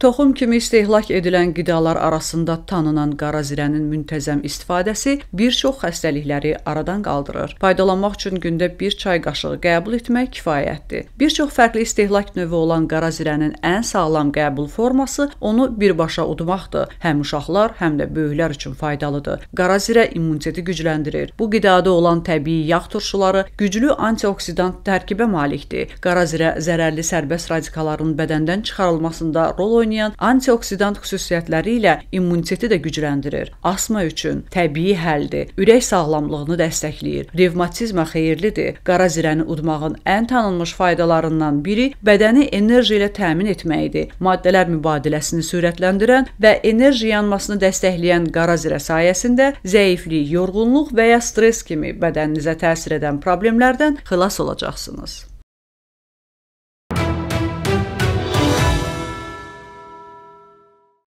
Toxum kimi istehlak edilən qidalar arasında tanınan qara zirənin müntəzəm istifadəsi bir çox xəstəlikləri aradan qaldırır. Faydalanmaq üçün gündə 1 çay qaşığı qəbul etmək kifayətdir. Bir çox fərqli istehlak növü olan qara zirənin ən sağlam qəbul forması onu birbaşa udmaqdır. Həm uşaqlar, həm də böyüklər üçün faydalıdır. Qara zirə immuniteti gücləndirir. Bu qidada olan təbii yağ turşuları güclü antioksidant tərkibə malikdir. Qara zirə zərərli sərbəst radikalların bədəndən çıxarılmasında rol oynayır oynayan antioksidant xüsusiyyətləri ilə immuniteti də gücləndirir. Asma üçün təbii həldir. Ürək sağlamlığını dəstəkləyir. Revmatizma xeyirlidir. Qara zirəni udmağın ən tanınmış faydalarından biri bədəni enerji ilə təmin etməkdir. Maddələr mübadiləsini sürətləndirən və enerji yanmasını dəstəkləyən qara zirə sayəsində zəiflik, yorğunluq və ya stres kimi bədəninizə təsir edən problemlərdən xilas olacaqsınız.